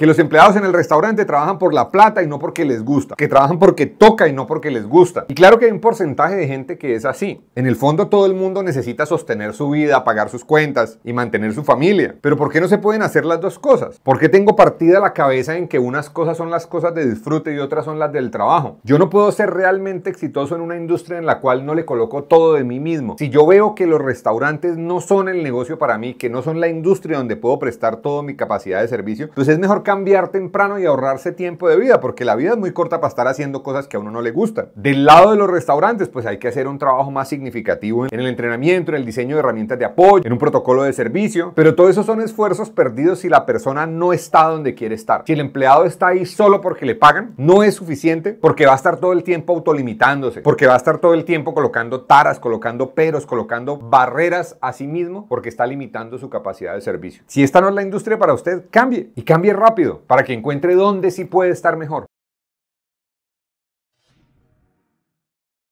que los empleados en el restaurante trabajan por la plata y no porque les gusta, que trabajan porque toca y no porque les gusta. Y claro que hay un porcentaje de gente que es así. En el fondo todo el mundo necesita sostener su vida, pagar sus cuentas y mantener su familia. Pero ¿por qué no se pueden hacer las dos cosas? ¿Por qué tengo partida la cabeza en que unas cosas son las cosas de disfrute y otras son las del trabajo? Yo no puedo ser realmente exitoso en una industria en la cual no le coloco todo de mí mismo. Si yo veo que los restaurantes no son el negocio para mí, que no son la industria donde puedo prestar toda mi capacidad de servicio, pues es mejor que cambiar temprano y ahorrarse tiempo de vida, porque la vida es muy corta para estar haciendo cosas que a uno no le gustan. Del lado de los restaurantes, pues hay que hacer un trabajo más significativo en el entrenamiento, en el diseño de herramientas de apoyo, en un protocolo de servicio, pero todo eso son esfuerzos perdidos si la persona no está donde quiere estar. Si el empleado está ahí solo porque le pagan, no es suficiente porque va a estar todo el tiempo autolimitándose, porque va a estar todo el tiempo colocando taras, colocando peros, colocando barreras a sí mismo porque está limitando su capacidad de servicio. Si esta no es la industria para usted, cambie y cambie rápido para que encuentre dónde sí puede estar mejor.